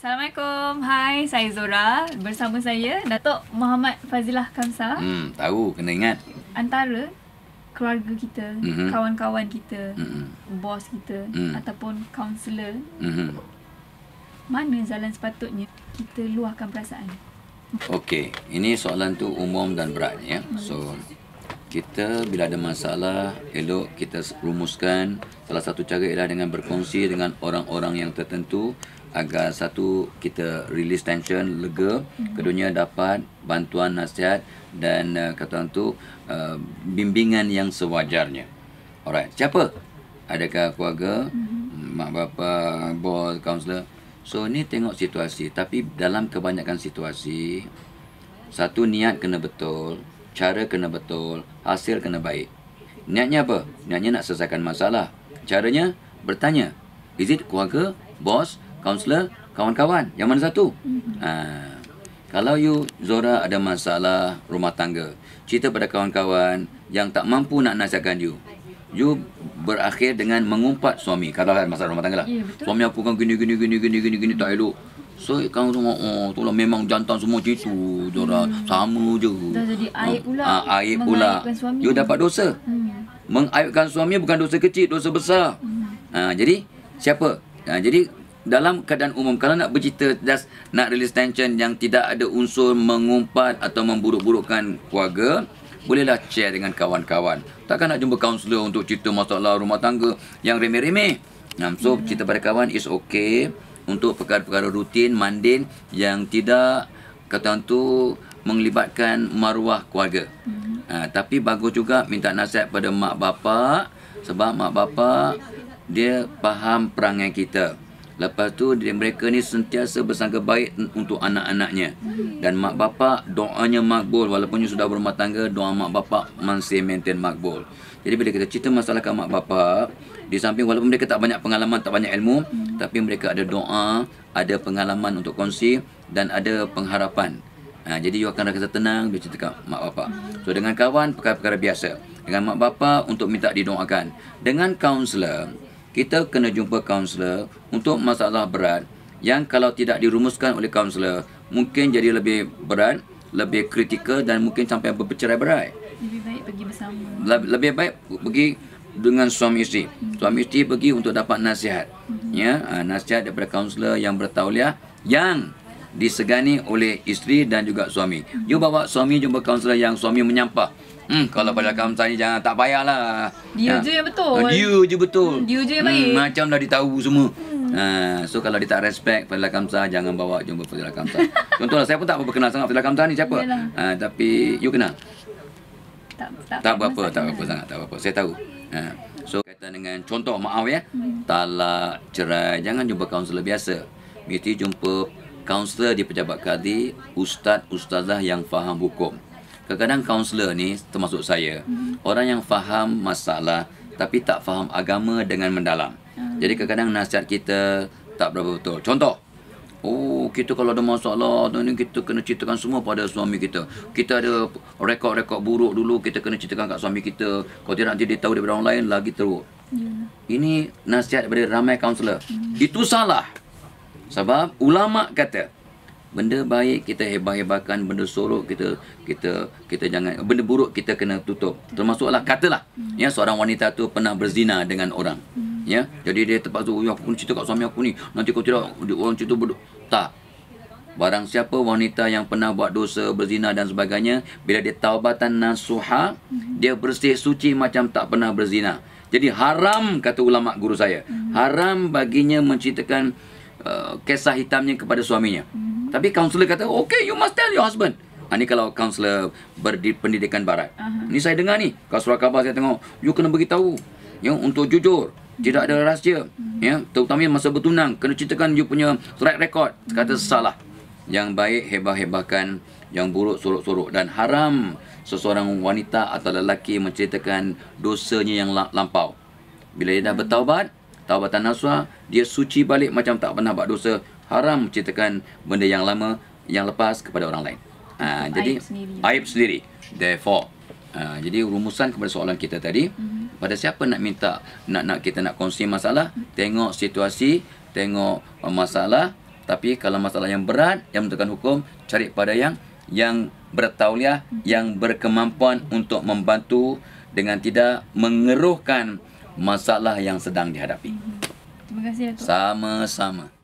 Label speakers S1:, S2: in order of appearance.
S1: Assalamualaikum. Hai, saya Zora. Bersama saya Datuk Muhammad Fazilah Kamsa. Hmm, tahu kena ingat. Antara keluarga kita, mm-hmm. kawan-kawan kita, mm-hmm. bos kita mm. ataupun kaunselor. Mm-hmm. Mana jalan sepatutnya kita luahkan perasaan? Okey, ini soalan tu umum dan berat ya. So, kita bila ada masalah elok kita rumuskan salah satu cara ialah dengan berkongsi dengan orang-orang yang tertentu agar satu kita release tension lega mhm. kedua dapat bantuan nasihat dan uh, kata orang tu uh, bimbingan yang sewajarnya alright siapa adakah keluarga mm-hmm. mak bapa bos kaunselor so ni tengok situasi tapi dalam kebanyakan situasi satu niat kena betul Cara kena betul, hasil kena baik. Niatnya apa? Niatnya nak selesaikan masalah. Caranya, bertanya. Is it keluarga, bos, kaunselor, kawan-kawan? Yang mana satu? Mm -hmm. ha. Kalau you, Zora ada masalah rumah tangga, cerita pada kawan-kawan yang tak mampu nak nasihatkan you. You berakhir dengan mengumpat suami. Kalau masalah rumah tangga lah. Yeah, ya, suami aku kan gini, gini, gini, gini, gini, gini, tak elok. So kan semua oh tu lah memang jantan semua gitu. Dora hmm. sama je. Dah jadi aib oh, pula. Ah ha, aib pula. Suami you dapat dosa. Hmm. Mengaibkan suami bukan dosa kecil, dosa besar. Hmm. Ha, jadi siapa? Ha, jadi dalam keadaan umum kalau nak bercerita just nak release tension yang tidak ada unsur mengumpat atau memburuk-burukkan keluarga bolehlah share dengan kawan-kawan takkan nak jumpa kaunselor untuk cerita masalah rumah tangga yang remeh-remeh nah, so hmm. cerita pada kawan is okay untuk perkara-perkara rutin, mandin yang tidak kata tu melibatkan maruah keluarga. Hmm. Ha, tapi bagus juga minta nasihat pada mak bapa sebab mak bapa dia faham perangai kita. Lepas tu dia, mereka ni sentiasa bersangka baik untuk anak-anaknya. Dan mak bapak doanya makbul. Walaupun sudah berumah tangga, doa mak bapak masih maintain makbul. Jadi bila kita cerita masalah mak bapak, di samping walaupun mereka tak banyak pengalaman, tak banyak ilmu, hmm. tapi mereka ada doa, ada pengalaman untuk kongsi dan ada pengharapan. Ha, jadi you akan rasa tenang bila cerita mak bapak. So dengan kawan, perkara-perkara biasa. Dengan mak bapak untuk minta didoakan. Dengan kaunselor, kita kena jumpa kaunselor untuk masalah berat yang kalau tidak dirumuskan oleh kaunselor mungkin jadi lebih berat, lebih kritikal dan mungkin sampai bercerai berai. Lebih baik pergi bersama. Lebih baik pergi dengan suami isteri. Hmm. Suami isteri pergi untuk dapat nasihat. Hmm. Ya, ha, nasihat daripada kaunselor yang bertauliah yang disegani oleh isteri dan juga suami. You bawa suami jumpa kaunselor yang suami menyampah. Hmm, kalau pada kaum saya jangan tak payahlah. Dia ha. je yang betul. Oh, dia je betul. Hmm, dia je yang baik. Hmm, macam dah ditahu semua. Hmm. Ha, so kalau dia tak respect pada kaum saya jangan bawa jumpa pada kaum saya. Contohlah saya pun tak berapa kenal sangat pada kaum saya ni siapa. Ha, tapi you kenal. Tak tak. Tak apa, tak apa sangat, tak apa. Saya tahu. Ha. So kata dengan contoh maaf ya. Hmm. Talak, cerai, jangan jumpa kaunselor biasa. Mesti jumpa kaunselor di pejabat kadi, ustaz, ustazah yang faham hukum. Kadang-kadang kaunselor ni termasuk saya, mm-hmm. orang yang faham masalah tapi tak faham agama dengan mendalam. Mm-hmm. Jadi kadang-kadang nasihat kita tak berapa betul. Contoh, oh kita kalau ada masalah, ni kita kena ceritakan semua pada suami kita. Kita ada rekod-rekod buruk dulu, kita kena ceritakan kat suami kita. Kalau tidak nanti dia tahu daripada orang lain, lagi teruk. Yeah. Ini nasihat daripada ramai kaunselor. mm Itu salah. Sebab ulama kata benda baik kita hebah-hebahkan benda sorok kita kita kita jangan benda buruk kita kena tutup. Termasuklah katalah hmm. ya seorang wanita tu pernah berzina dengan orang. Hmm. Ya. Jadi dia terpaksa oh, aku pun cerita kat suami aku ni. Nanti kau tidak orang cerita bodoh. Tak. Barang siapa wanita yang pernah buat dosa, berzina dan sebagainya, bila dia taubatan nasuha, mm-hmm. dia bersih suci macam tak pernah berzina. Jadi haram kata ulama guru saya. Mm-hmm. Haram baginya menceritakan uh, kisah hitamnya kepada suaminya. Mm-hmm. Tapi kaunselor kata, okay, you must tell your husband. Ha, ah, ini kalau kaunselor berpendidikan barat. Uh-huh. Ini saya dengar ni. Kalau surat khabar saya tengok, you kena beritahu. Ya, untuk jujur. Mm-hmm. Tidak ada rahsia. Mm-hmm. Ya, terutamanya masa bertunang. Kena ceritakan you punya track record. Kata mm-hmm. salah. Yang baik, hebah-hebahkan. Yang buruk, suruk-suruk. Dan haram seseorang wanita atau lelaki menceritakan dosanya yang lampau. Bila dia dah mhm. bertaubat, mm taubatan nasuah, dia suci balik macam tak pernah buat dosa. Haram ceritakan benda yang lama, yang lepas kepada orang lain. Uh, jadi, sendiri. aib sendiri. Therefore, uh, jadi rumusan kepada soalan kita tadi, mm-hmm. pada siapa nak minta, nak nak kita nak kongsi masalah, mm-hmm. tengok situasi, tengok uh, masalah, tapi kalau masalah yang berat, yang menentukan hukum, cari pada yang yang bertauliah, mm-hmm. yang berkemampuan untuk membantu dengan tidak mengeruhkan mm masalah yang sedang dihadapi. Mm-hmm. Terima kasih Datuk. Sama-sama.